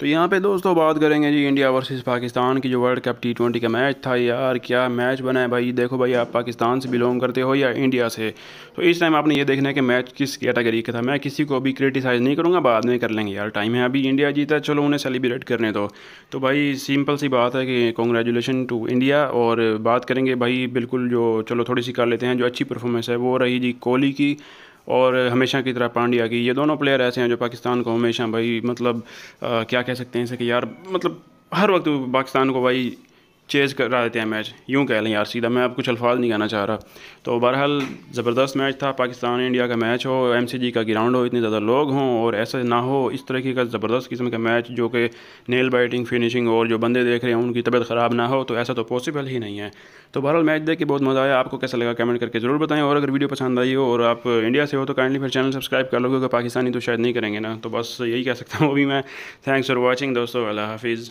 तो यहाँ पे दोस्तों बात करेंगे जी इंडिया वर्सेस पाकिस्तान की जो वर्ल्ड कप टी ट्वेंटी का मैच था यार क्या मैच बना है भाई देखो भाई आप पाकिस्तान से बिलोंग करते हो या इंडिया से तो इस टाइम आपने ये देखना है कि मैच किस कैटेगरी का था मैं किसी को भी क्रिटिसाइज़ नहीं करूँगा बाद में कर लेंगे यार टाइम है अभी इंडिया जीता चलो उन्हें सेलिब्रेट करने दो तो भाई सिंपल सी बात है कि कॉन्ग्रेचुलेशन टू इंडिया और बात करेंगे भाई बिल्कुल जो चलो थोड़ी सी कर लेते हैं जो अच्छी परफॉर्मेंस है वो रही जी कोहली की और हमेशा की तरह पांड्या की ये दोनों प्लेयर ऐसे हैं जो पाकिस्तान को हमेशा भाई मतलब आ, क्या कह सकते हैं इसे कि यार मतलब हर वक्त पाकिस्तान को भाई चेज़ करा देते हैं मैच यूँ कह लें यार सीधा मैं अब कुछ अल्फाज नहीं कहना चाह रहा तो बहरहाल ज़बरदस्त मैच था पाकिस्तान इंडिया का मैच हो एम सी जी का ग्राउंड हो इतने ज़्यादा लोग हों और ऐसा ना हो इस तरीके का ज़बरदस्त किस्म का मैच जो कि नेल बाइटिंग फिनिशिंग और जो बंदे देख रहे हैं उनकी तबीयत ख़राब ना हो तो ऐसा तो पॉसिबल ही नहीं है तो बहरहाल मैच देख के बहुत मज़ा आया आपको कैसा लगा कमेंट करके ज़रूर बताएं और अगर वीडियो पसंद आई हो और आप इंडिया से हो तो काइंडली फिर चैनल सब्सक्राइब कर लो क्योंकि पाकिस्तानी तो शायद नहीं करेंगे ना तो बस यही कह सकता हूँ अभी मैं थैंक्स फॉर वॉचिंग दोस्तों अल्लाह हाफिज़